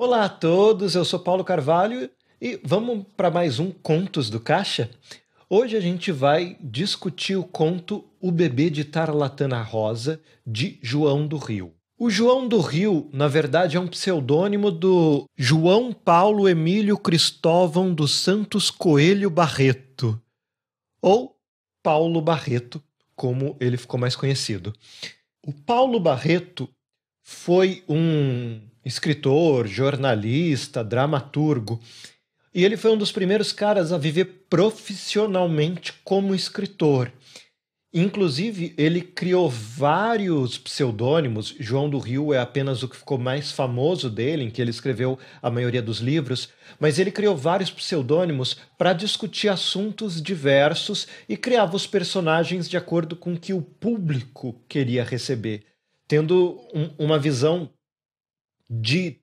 Olá a todos, eu sou Paulo Carvalho e vamos para mais um Contos do Caixa? Hoje a gente vai discutir o conto O Bebê de Tarlatana Rosa, de João do Rio. O João do Rio, na verdade, é um pseudônimo do João Paulo Emílio Cristóvão dos Santos Coelho Barreto, ou Paulo Barreto, como ele ficou mais conhecido. O Paulo Barreto foi um escritor, jornalista, dramaturgo. E ele foi um dos primeiros caras a viver profissionalmente como escritor. Inclusive, ele criou vários pseudônimos. João do Rio é apenas o que ficou mais famoso dele, em que ele escreveu a maioria dos livros, mas ele criou vários pseudônimos para discutir assuntos diversos e criava os personagens de acordo com o que o público queria receber, tendo um, uma visão de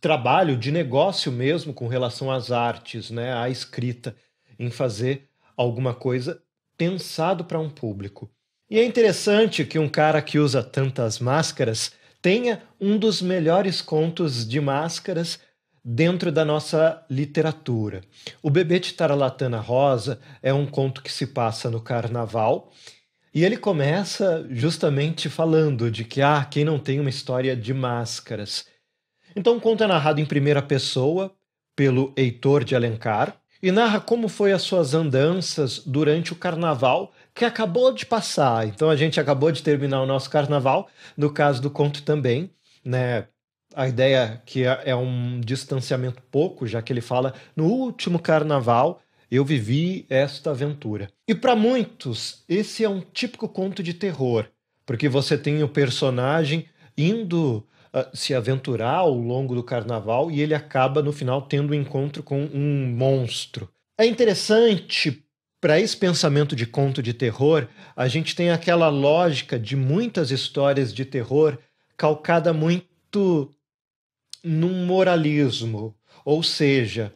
trabalho, de negócio mesmo com relação às artes, né, à escrita, em fazer alguma coisa pensado para um público. E é interessante que um cara que usa tantas máscaras tenha um dos melhores contos de máscaras dentro da nossa literatura. O Bebê de Tarlatana Rosa é um conto que se passa no carnaval e ele começa justamente falando de que ah, quem não tem uma história de máscaras. Então o conto é narrado em primeira pessoa pelo Heitor de Alencar e narra como foi as suas andanças durante o carnaval que acabou de passar. Então a gente acabou de terminar o nosso carnaval, no caso do conto também, né? A ideia que é, é um distanciamento pouco, já que ele fala no último carnaval eu vivi esta aventura. E para muitos, esse é um típico conto de terror, porque você tem o personagem indo ah, se aventurar ao longo do carnaval e ele acaba no final tendo um encontro com um monstro. É interessante para esse pensamento de conto de terror, a gente tem aquela lógica de muitas histórias de terror calcada muito num moralismo, ou seja,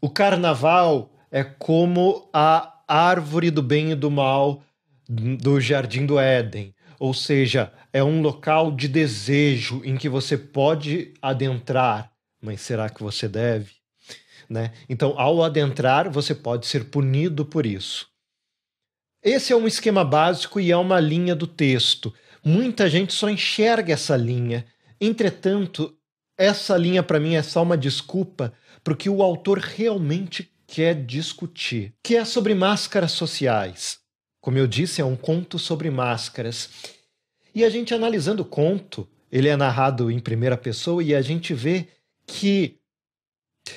o carnaval é como a árvore do bem e do mal do Jardim do Éden ou seja, é um local de desejo em que você pode adentrar, mas será que você deve? Né? Então, ao adentrar, você pode ser punido por isso. Esse é um esquema básico e é uma linha do texto. Muita gente só enxerga essa linha. Entretanto, essa linha para mim é só uma desculpa para o que o autor realmente quer discutir, que é sobre máscaras sociais. Como eu disse, é um conto sobre máscaras. E a gente analisando o conto, ele é narrado em primeira pessoa e a gente vê que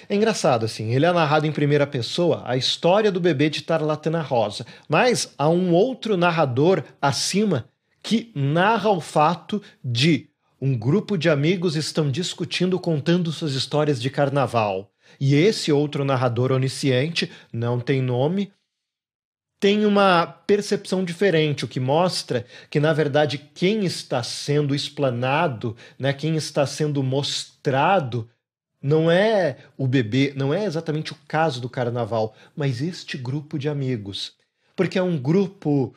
é engraçado, assim, ele é narrado em primeira pessoa a história do bebê de Tarlatana Rosa, mas há um outro narrador acima que narra o fato de um grupo de amigos estão discutindo contando suas histórias de carnaval. E esse outro narrador onisciente, não tem nome, tem uma percepção diferente, o que mostra que, na verdade, quem está sendo explanado, né, quem está sendo mostrado, não é o bebê, não é exatamente o caso do carnaval, mas este grupo de amigos. Porque é um grupo,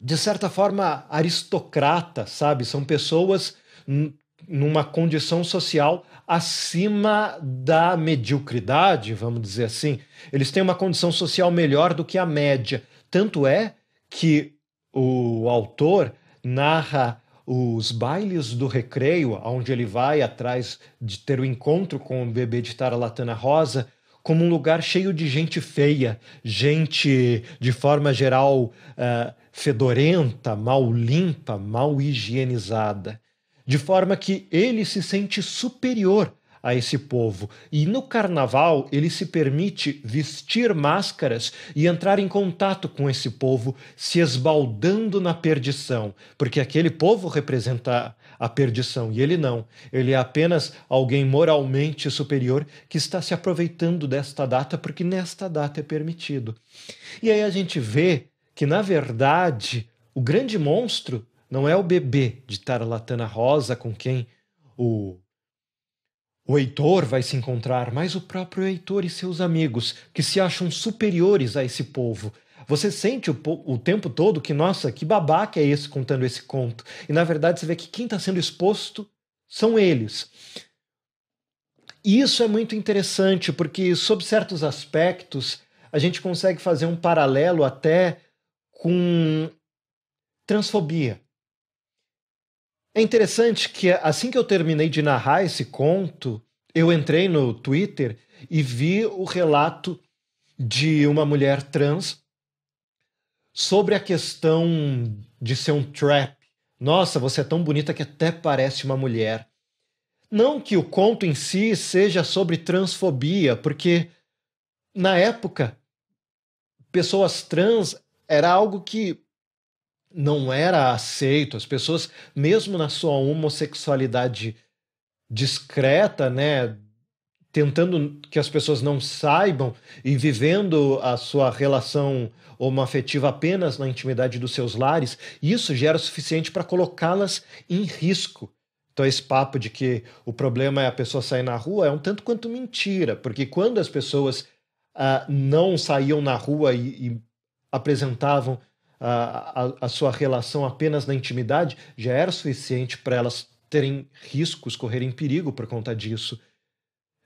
de certa forma, aristocrata, sabe? São pessoas hum, numa condição social acima da mediocridade, vamos dizer assim. Eles têm uma condição social melhor do que a média. Tanto é que o autor narra os bailes do recreio, onde ele vai atrás de ter o um encontro com o bebê de Taralatana Rosa, como um lugar cheio de gente feia, gente de forma geral uh, fedorenta, mal limpa, mal higienizada de forma que ele se sente superior a esse povo. E no carnaval ele se permite vestir máscaras e entrar em contato com esse povo, se esbaldando na perdição, porque aquele povo representa a perdição e ele não. Ele é apenas alguém moralmente superior que está se aproveitando desta data, porque nesta data é permitido. E aí a gente vê que, na verdade, o grande monstro não é o bebê de Tarlatana Rosa com quem o, o Heitor vai se encontrar, mas o próprio Heitor e seus amigos, que se acham superiores a esse povo. Você sente o, o tempo todo que, nossa, que babaca é esse contando esse conto. E na verdade você vê que quem está sendo exposto são eles. E isso é muito interessante, porque, sob certos aspectos, a gente consegue fazer um paralelo até com transfobia. É interessante que assim que eu terminei de narrar esse conto, eu entrei no Twitter e vi o relato de uma mulher trans sobre a questão de ser um trap. Nossa, você é tão bonita que até parece uma mulher. Não que o conto em si seja sobre transfobia, porque na época pessoas trans era algo que não era aceito. As pessoas, mesmo na sua homossexualidade discreta, né, tentando que as pessoas não saibam e vivendo a sua relação homoafetiva apenas na intimidade dos seus lares, isso gera o suficiente para colocá-las em risco. Então, esse papo de que o problema é a pessoa sair na rua é um tanto quanto mentira, porque quando as pessoas ah, não saíam na rua e, e apresentavam a, a, a sua relação apenas na intimidade já era suficiente para elas terem riscos, correrem perigo por conta disso.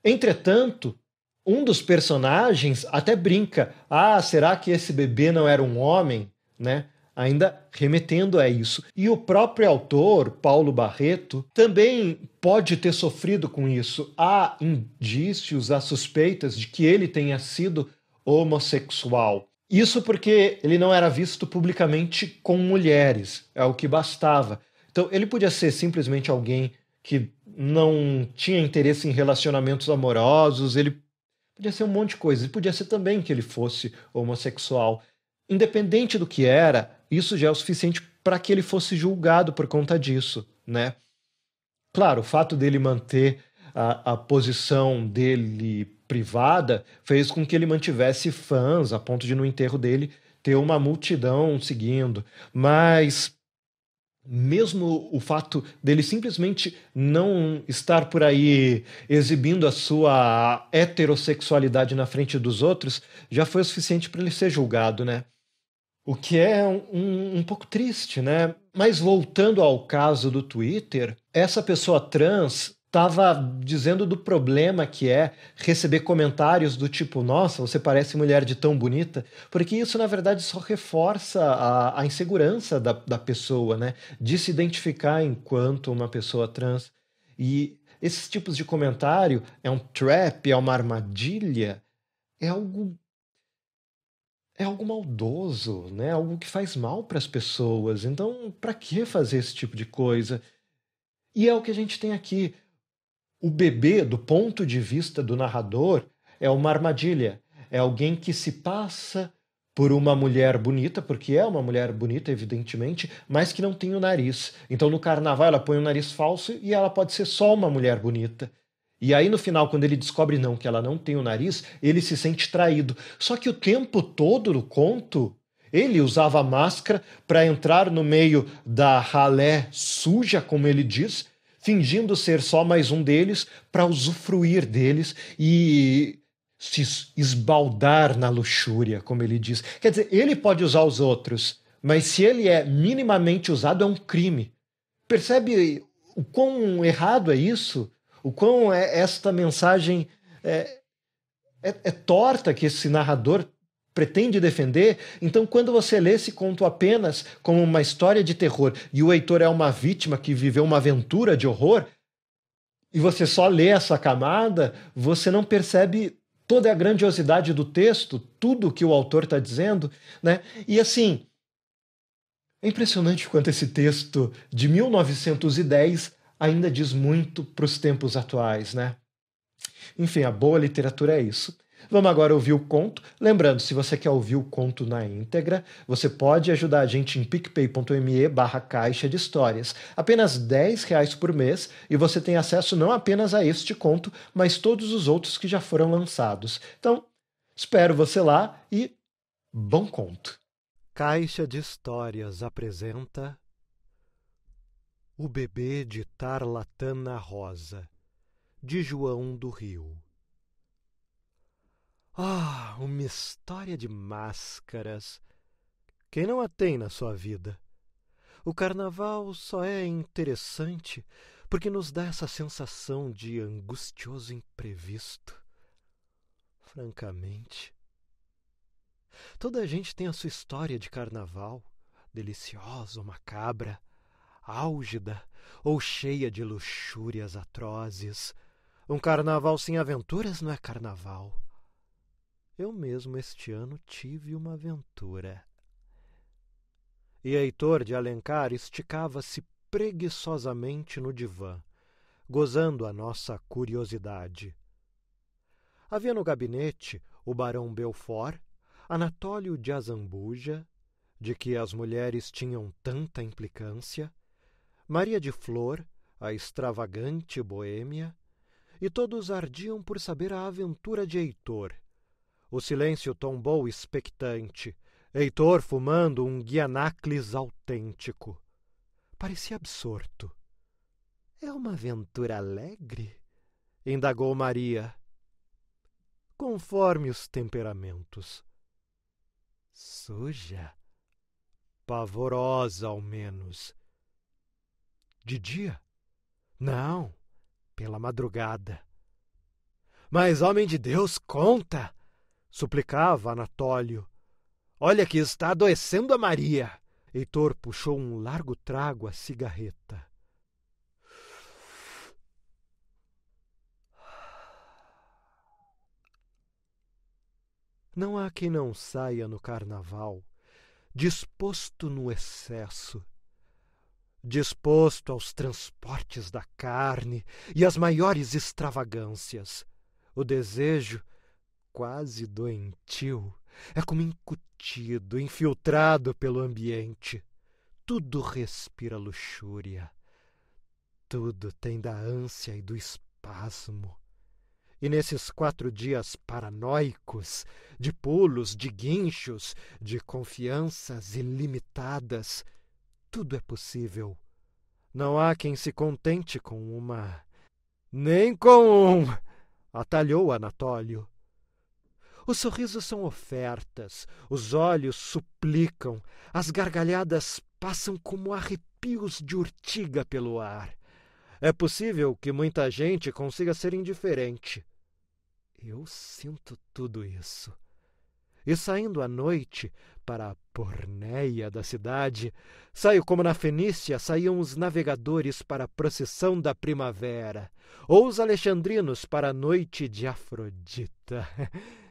Entretanto, um dos personagens até brinca: ah, será que esse bebê não era um homem? Né? Ainda remetendo a isso. E o próprio autor, Paulo Barreto, também pode ter sofrido com isso. Há indícios, há suspeitas de que ele tenha sido homossexual. Isso porque ele não era visto publicamente com mulheres, é o que bastava. Então, ele podia ser simplesmente alguém que não tinha interesse em relacionamentos amorosos, ele podia ser um monte de coisa, podia ser também que ele fosse homossexual. Independente do que era, isso já é o suficiente para que ele fosse julgado por conta disso, né? Claro, o fato dele manter a, a posição dele privada fez com que ele mantivesse fãs a ponto de no enterro dele ter uma multidão seguindo. Mas mesmo o fato dele simplesmente não estar por aí exibindo a sua heterossexualidade na frente dos outros, já foi o suficiente para ele ser julgado, né? O que é um, um, um, pouco triste, né? Mas voltando ao caso do Twitter, essa pessoa trans estava dizendo do problema que é receber comentários do tipo, nossa, você parece mulher de tão bonita, porque isso na verdade só reforça a, a insegurança da, da pessoa, né? De se identificar enquanto uma pessoa trans. E esses tipos de comentário é um trap, é uma armadilha, é algo é algo maldoso, né? É algo que faz mal para as pessoas. Então, para que fazer esse tipo de coisa? E é o que a gente tem aqui. O bebê, do ponto de vista do narrador, é uma armadilha. É alguém que se passa por uma mulher bonita, porque é uma mulher bonita, evidentemente, mas que não tem o nariz. Então no carnaval ela põe o um nariz falso e ela pode ser só uma mulher bonita. E aí no final, quando ele descobre não que ela não tem o nariz, ele se sente traído. Só que o tempo todo no conto, ele usava máscara para entrar no meio da ralé suja, como ele diz, fingindo ser só mais um deles para usufruir deles e se esbaldar na luxúria, como ele diz. Quer dizer, ele pode usar os outros, mas se ele é minimamente usado, é um crime. Percebe o quão errado é isso? O quão é esta mensagem é, é, é torta que esse narrador pretende defender, então quando você lê esse conto apenas como uma história de terror e o Heitor é uma vítima que viveu uma aventura de horror, e você só lê essa camada, você não percebe toda a grandiosidade do texto, tudo que o autor está dizendo, né? E assim, é impressionante quanto esse texto de 1910 ainda diz muito para os tempos atuais, né? Enfim, a boa literatura é isso. Vamos agora ouvir o conto. Lembrando, se você quer ouvir o conto na íntegra, você pode ajudar a gente em picpay.me barra caixa de histórias. Apenas 10 reais por mês e você tem acesso não apenas a este conto, mas todos os outros que já foram lançados. Então, espero você lá e bom conto! Caixa de Histórias apresenta O Bebê de Tarlatana Rosa, de João do Rio. Ah, uma história de máscaras! Quem não a tem na sua vida? O carnaval só é interessante porque nos dá essa sensação de angustioso imprevisto. Francamente, toda a gente tem a sua história de carnaval, deliciosa ou macabra, álgida ou cheia de luxúrias atrozes. Um carnaval sem aventuras não é carnaval. Eu mesmo este ano tive uma aventura. E Heitor de Alencar esticava-se preguiçosamente no divã, gozando a nossa curiosidade. Havia no gabinete o barão Belfort, Anatólio de Azambuja, de que as mulheres tinham tanta implicância, Maria de Flor, a extravagante boêmia, e todos ardiam por saber a aventura de Heitor, o silêncio tombou expectante. Heitor fumando um guianacles autêntico. Parecia absorto. É uma aventura alegre? indagou Maria. Conforme os temperamentos. Suja. Pavorosa, ao menos. De dia? Não, pela madrugada. Mas, homem de Deus, conta! suplicava Anatólio. Olha que está adoecendo a Maria. Heitor puxou um largo trago à cigarreta. Não há quem não saia no carnaval disposto no excesso, disposto aos transportes da carne e às maiores extravagâncias. O desejo quase doentio é como incutido, infiltrado pelo ambiente. Tudo respira luxúria. Tudo tem da ânsia e do espasmo. E nesses quatro dias paranoicos, de pulos, de guinchos, de confianças ilimitadas, tudo é possível. Não há quem se contente com uma. Nem com um! atalhou Anatólio. Os sorrisos são ofertas, os olhos suplicam, as gargalhadas passam como arrepios de urtiga pelo ar. É possível que muita gente consiga ser indiferente. Eu sinto tudo isso. E saindo à noite para a porneia da cidade, saio como na Fenícia saíam os navegadores para a procissão da primavera, ou os alexandrinos para a noite de Afrodita.